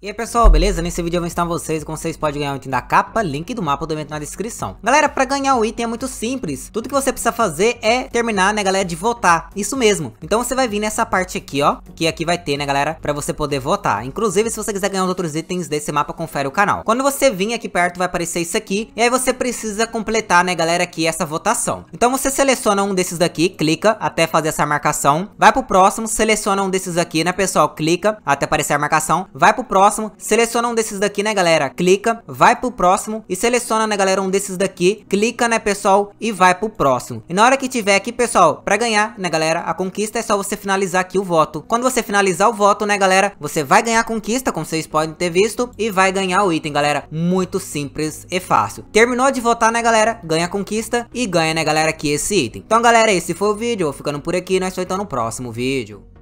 E aí pessoal, beleza? Nesse vídeo eu vou ensinar vocês como vocês podem ganhar o item da capa, link do mapa do evento na descrição. Galera, pra ganhar o item é muito simples, tudo que você precisa fazer é terminar, né galera, de votar, isso mesmo. Então você vai vir nessa parte aqui, ó, que aqui vai ter, né galera, pra você poder votar. Inclusive, se você quiser ganhar os outros itens desse mapa, confere o canal. Quando você vir aqui perto, vai aparecer isso aqui, e aí você precisa completar, né galera, aqui essa votação. Então você seleciona um desses daqui, clica até fazer essa marcação, vai pro próximo, seleciona um desses aqui, né pessoal, clica até aparecer a marcação, vai pro próximo, próximo, seleciona um desses daqui, né, galera? Clica, vai pro próximo e seleciona, né, galera, um desses daqui, clica, né, pessoal, e vai pro próximo. E na hora que tiver aqui, pessoal, pra ganhar, né, galera, a conquista é só você finalizar aqui o voto. Quando você finalizar o voto, né, galera, você vai ganhar a conquista, como vocês podem ter visto, e vai ganhar o item, galera. Muito simples e fácil. Terminou de votar, né, galera, ganha a conquista e ganha, né, galera, aqui esse item. Então, galera, esse foi o vídeo, vou ficando por aqui, nós estamos só então no próximo vídeo.